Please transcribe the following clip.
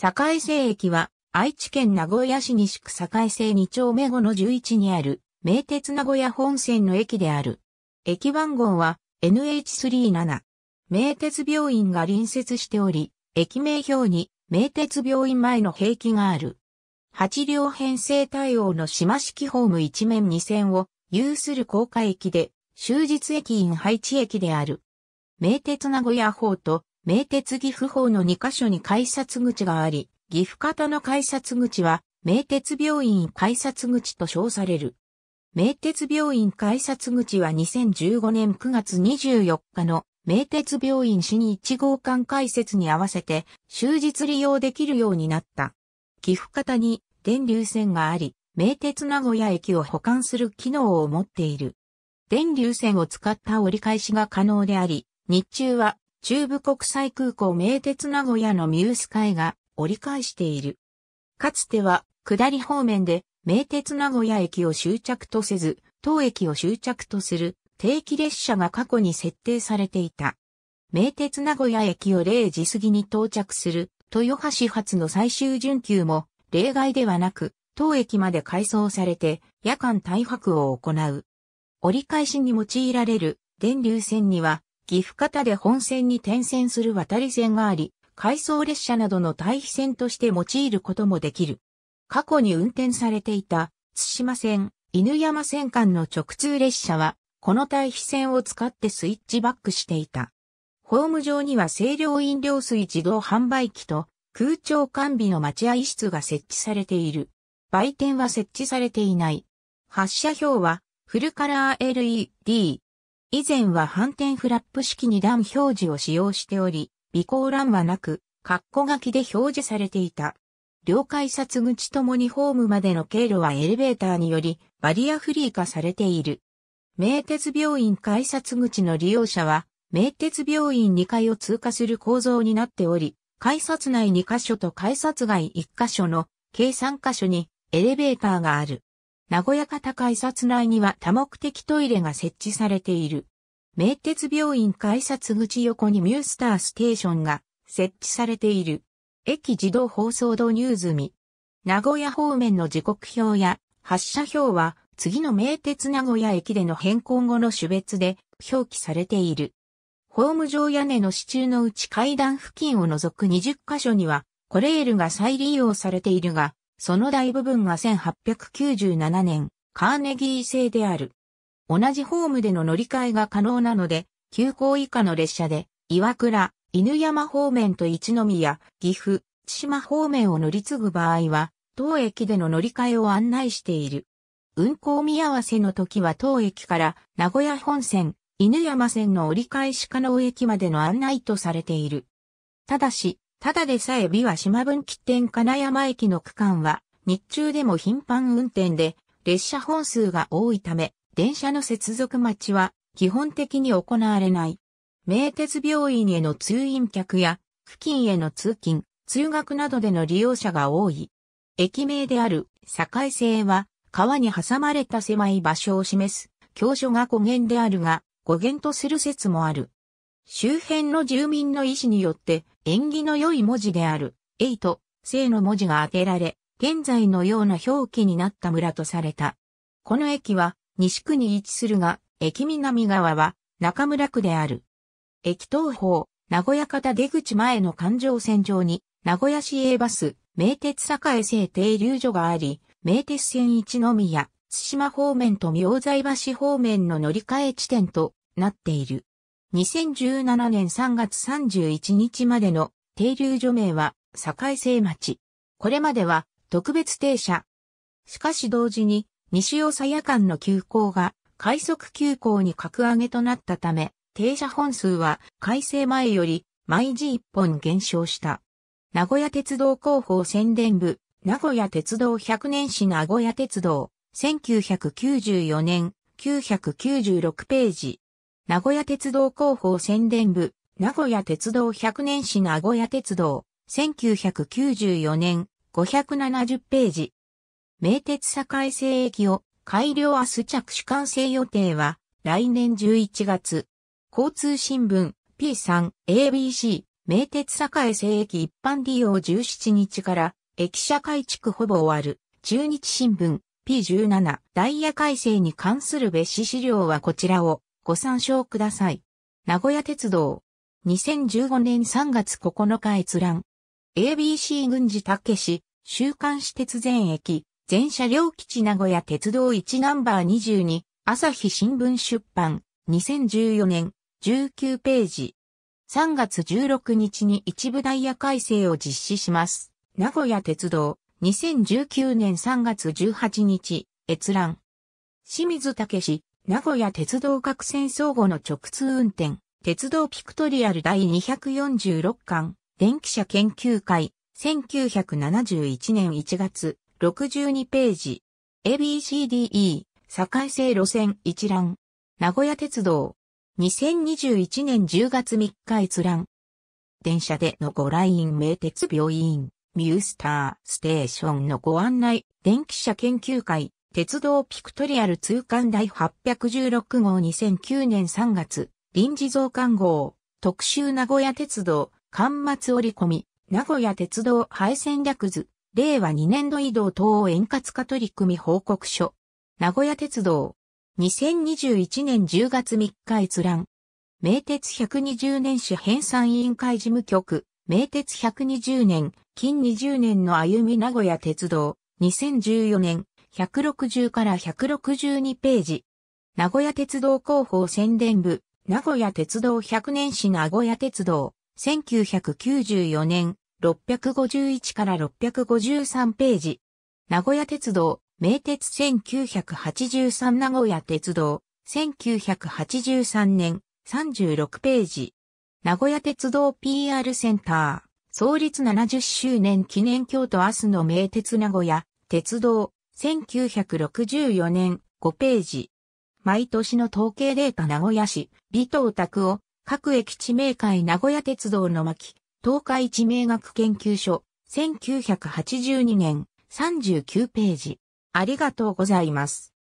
堺西駅は、愛知県名古屋市西区堺西2丁目後の11にある、名鉄名古屋本線の駅である。駅番号は NH37。名鉄病院が隣接しており、駅名表に名鉄病院前の兵器がある。8両編成対応の島式ホーム一面2線を有する高架駅で、終日駅員配置駅である。名鉄名古屋方と名鉄岐阜法の2カ所に改札口があり、岐阜方の改札口は、名鉄病院改札口と称される。名鉄病院改札口は2015年9月24日の名鉄病院市に1号館開設に合わせて終日利用できるようになった。岐阜方に電流線があり、名鉄名古屋駅を保管する機能を持っている。電流線を使った折り返しが可能であり、日中は中部国際空港名鉄名古屋のミュース海が折り返している。かつては、下り方面で、名鉄名古屋駅を終着とせず、当駅を終着とする定期列車が過去に設定されていた。名鉄名古屋駅を0時過ぎに到着する豊橋発の最終準急も例外ではなく、当駅まで改装されて夜間大泊を行う。折り返しに用いられる電流線には岐阜方で本線に転線する渡り線があり、回送列車などの対比線として用いることもできる。過去に運転されていた、津島線、犬山線間の直通列車は、この対比線を使ってスイッチバックしていた。ホーム上には清涼飲料水自動販売機と空調完備の待合室が設置されている。売店は設置されていない。発車表はフルカラー LED、以前は反転フラップ式に段表示を使用しており、備考欄はなく、括弧書きで表示されていた。両改札口ともにホームまでの経路はエレベーターによりバリアフリー化されている。名鉄病院改札口の利用者は、名鉄病院2階を通過する構造になっており、改札内2カ所と改札外1カ所の計3カ所にエレベーターがある。名古屋方改札内には多目的トイレが設置されている。名鉄病院改札口横にミュースターステーションが設置されている。駅自動放送導入済み。名古屋方面の時刻表や発車表は次の名鉄名古屋駅での変更後の種別で表記されている。ホーム上屋根の支柱のうち階段付近を除く20箇所には、コレールが再利用されているが、その大部分が1897年、カーネギー製である。同じホームでの乗り換えが可能なので、急行以下の列車で、岩倉、犬山方面と一宮、岐阜、千島方面を乗り継ぐ場合は、当駅での乗り換えを案内している。運行見合わせの時は当駅から名古屋本線、犬山線の折り返し可能駅までの案内とされている。ただし、ただでさえ美和島分岐点金山駅の区間は、日中でも頻繁運転で、列車本数が多いため、電車の接続待ちは、基本的に行われない。名鉄病院への通院客や、付近への通勤、通学などでの利用者が多い。駅名である境線は川に挟まれた狭い場所を示す教書が語源であるが語源とする説もある。周辺の住民の意思によって縁起の良い文字である、えいと、生の文字が当てられ、現在のような表記になった村とされた。この駅は、西区に位置するが、駅南側は、中村区である。駅東方、名古屋方出口前の環状線上に、名古屋市営バス、名鉄栄西停留所があり、名鉄線一宮、津島方面と明西橋方面の乗り換え地点となっている。2017年3月31日までの停留所名は境西町。これまでは特別停車。しかし同時に西尾鞘間の急行が快速急行に格上げとなったため、停車本数は改正前より毎時1本減少した。名古屋鉄道広報宣伝部、名古屋鉄道100年史名古屋鉄道、1994年、996ページ。名古屋鉄道広報宣伝部、名古屋鉄道100年史名古屋鉄道、1994年、570ページ。名鉄堺成駅を改良明日着手完成予定は、来年11月。交通新聞、P3、ABC、名鉄堺成駅一般利用17日から、駅舎改築ほぼ終わる。中日新聞、P17、ダイヤ改正に関する別紙資料はこちらを。ご参照ください。名古屋鉄道。2015年3月9日閲覧。ABC 軍事たけし、週刊誌鉄前駅、全車両基地名古屋鉄道1ナンバー22、朝日新聞出版、2014年、19ページ。3月16日に一部ダイヤ改正を実施します。名古屋鉄道、2019年3月18日、閲覧。清水武し、名古屋鉄道各線相互の直通運転、鉄道ピクトリアル第246巻、電気車研究会、1971年1月、62ページ。ABCDE、境性路線一覧。名古屋鉄道。2021年10月3日閲覧。電車でのご来院名鉄病院、ミュースターステーションのご案内、電気車研究会、鉄道ピクトリアル通貫第816号2009年3月、臨時増刊号、特集名古屋鉄道、刊末折り込み、名古屋鉄道廃線略図、令和2年度移動等円滑化取り組み報告書。名古屋鉄道、2021年10月3日閲覧。名鉄120年史編纂委員会事務局、名鉄120年、近20年の歩み名古屋鉄道、2014年、160から162ページ。名古屋鉄道広報宣伝部、名古屋鉄道100年史名古屋鉄道、1994年、651から653ページ。名古屋鉄道、名鉄1983名古屋鉄道、1983年、36ページ。名古屋鉄道 PR センター、創立70周年記念京都明日の名鉄名古屋、鉄道、1964年5ページ。毎年の統計データ名古屋市、尾藤拓夫、各駅地名会名古屋鉄道の巻、東海地名学研究所、1982年39ページ。ありがとうございます。